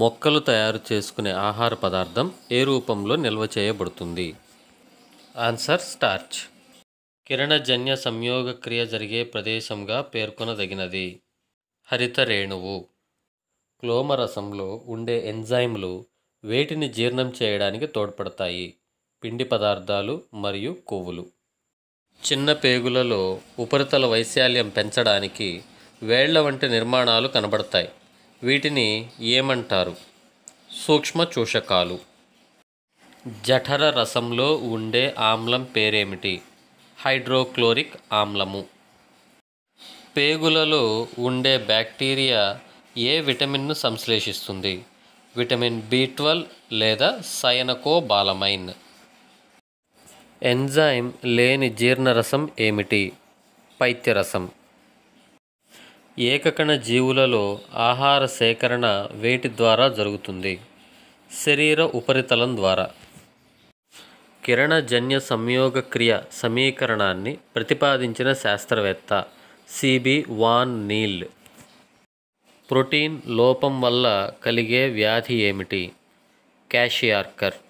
మొక్కలు తయారు చేసుకునే ఆహార పదార్థం ఏ రూపంలో నిల్వ చేయబడుతుంది ఆన్సర్ స్టార్చ్ కిరణజన్య సంయోగ క్రియ జరిగే ప్రదేశంగా పేర్కొనదగినది హరిత రేణువు క్లోమరసంలో ఉండే ఎంజైమ్లు వేటిని జీర్ణం చేయడానికి తోడ్పడతాయి పిండి పదార్థాలు మరియు కొవ్వులు చిన్న పేగులలో ఉపరితల వైశాల్యం పెంచడానికి వేళ్ల వంటి నిర్మాణాలు కనబడతాయి వీటిని ఏమంటారు సూక్ష్మ చూషకాలు జఠర రసంలో ఉండే ఆమ్లం పేరేమిటి హైడ్రోక్లోరిక్ ఆమ్లము పేగులలో ఉండే బ్యాక్టీరియా ఏ విటమిన్ను సంశ్లేషిస్తుంది విటమిన్ బి ట్వెల్వ్ లేదా సయనకోబాలమైన్ ఎంజైమ్ లేని జీర్ణరసం ఏమిటి పైత్యరసం ఏకకణ జీవులలో ఆహార సేకరణ వేటి ద్వారా జరుగుతుంది శరీర ఉపరితలం ద్వారా కిరణజన్య సంయోగ క్రియ సమీకరణాన్ని ప్రతిపాదించిన శాస్త్రవేత్త సిబి వాన్ నీల్ ప్రోటీన్ లోపం వల్ల కలిగే వ్యాధి ఏమిటి క్యాషియార్కర్